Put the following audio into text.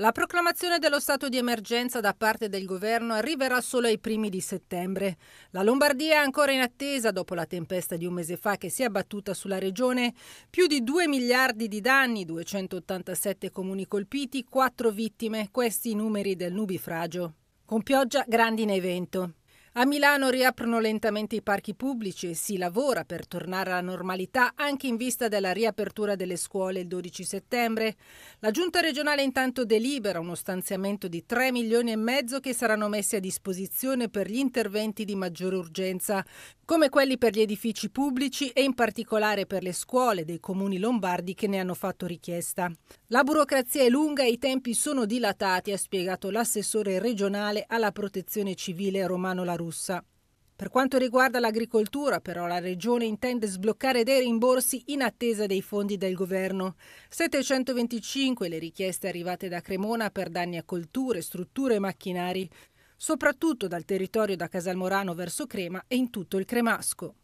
La proclamazione dello stato di emergenza da parte del governo arriverà solo ai primi di settembre. La Lombardia è ancora in attesa, dopo la tempesta di un mese fa che si è abbattuta sulla regione, più di 2 miliardi di danni, 287 comuni colpiti, 4 vittime, questi i numeri del nubifragio. Con pioggia, grandine e vento. A Milano riaprono lentamente i parchi pubblici e si lavora per tornare alla normalità anche in vista della riapertura delle scuole il 12 settembre. La giunta regionale intanto delibera uno stanziamento di 3 milioni e mezzo che saranno messi a disposizione per gli interventi di maggiore urgenza, come quelli per gli edifici pubblici e in particolare per le scuole dei comuni lombardi che ne hanno fatto richiesta. La burocrazia è lunga e i tempi sono dilatati, ha spiegato l'assessore regionale alla protezione civile Romano Larusso russa. Per quanto riguarda l'agricoltura, però, la Regione intende sbloccare dei rimborsi in attesa dei fondi del governo. 725 le richieste arrivate da Cremona per danni a colture, strutture e macchinari, soprattutto dal territorio da Casalmorano verso Crema e in tutto il Cremasco.